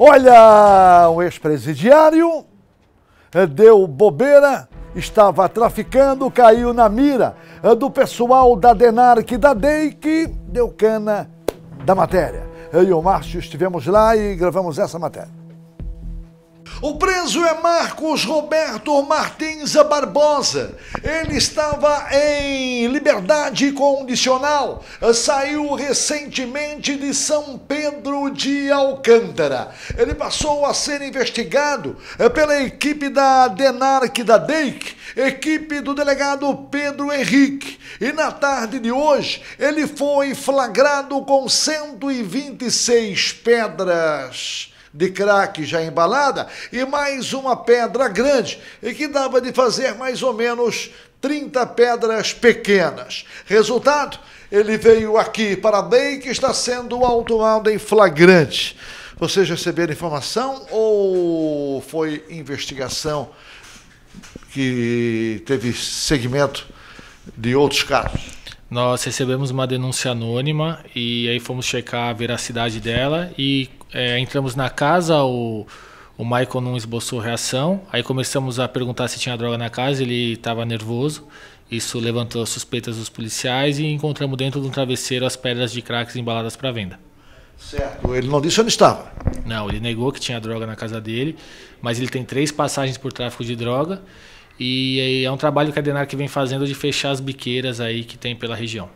Olha, um ex-presidiário eh, deu bobeira, estava traficando, caiu na mira eh, do pessoal da Denarc e da DEI que deu cana da matéria. Eu e o Márcio estivemos lá e gravamos essa matéria. O preso é Marcos Roberto Martins Barbosa. Ele estava em liberdade condicional. Saiu recentemente de São Pedro de Alcântara. Ele passou a ser investigado eh, pela equipe da DENARC da DEIC, equipe do delegado Pedro Henrique. E na tarde de hoje, ele foi flagrado com 126 pedras de craque já embalada e mais uma pedra grande, e que dava de fazer mais ou menos 30 pedras pequenas. Resultado, ele veio aqui para bem que está sendo autuado em flagrante. Vocês receberam informação ou foi investigação que teve segmento de outros casos? Nós recebemos uma denúncia anônima e aí fomos checar a veracidade dela e é, entramos na casa, o, o Michael não esboçou reação. Aí começamos a perguntar se tinha droga na casa, ele estava nervoso. Isso levantou suspeitas dos policiais e encontramos dentro de um travesseiro as pedras de craques embaladas para venda. Certo. Ele não disse onde estava. Não, ele negou que tinha droga na casa dele, mas ele tem três passagens por tráfico de droga e é um trabalho que a Denar que vem fazendo de fechar as biqueiras aí que tem pela região.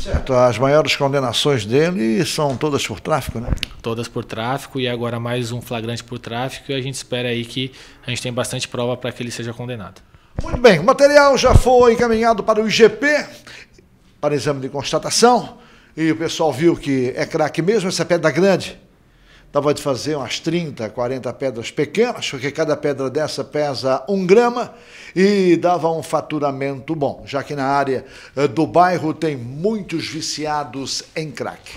Certo, as maiores condenações dele são todas por tráfico, né? Todas por tráfico e agora mais um flagrante por tráfico e a gente espera aí que a gente tem bastante prova para que ele seja condenado. Muito bem, o material já foi encaminhado para o IGP, para exame de constatação, e o pessoal viu que é craque mesmo essa é pedra grande. Estava de fazer umas 30, 40 pedras pequenas, porque cada pedra dessa pesa um grama e dava um faturamento bom, já que na área eh, do bairro tem muitos viciados em crack.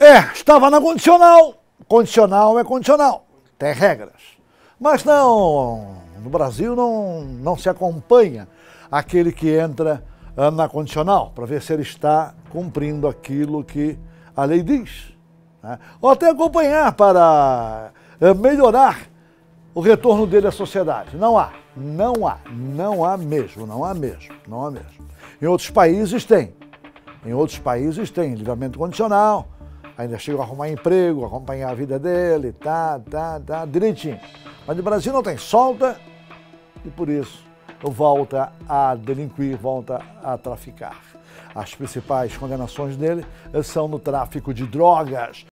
É, estava na condicional. Condicional é condicional, tem regras. Mas não, no Brasil não, não se acompanha aquele que entra eh, na condicional para ver se ele está cumprindo aquilo que a lei diz. Né? Ou até acompanhar para eh, melhorar o retorno dele à sociedade. Não há, não há, não há mesmo, não há mesmo, não há mesmo. Em outros países tem, em outros países tem livramento condicional, ainda chega a arrumar emprego, acompanhar a vida dele, tá, tá, tá, direitinho. Mas no Brasil não tem, solta e por isso volta a delinquir, volta a traficar. As principais condenações dele eh, são no tráfico de drogas.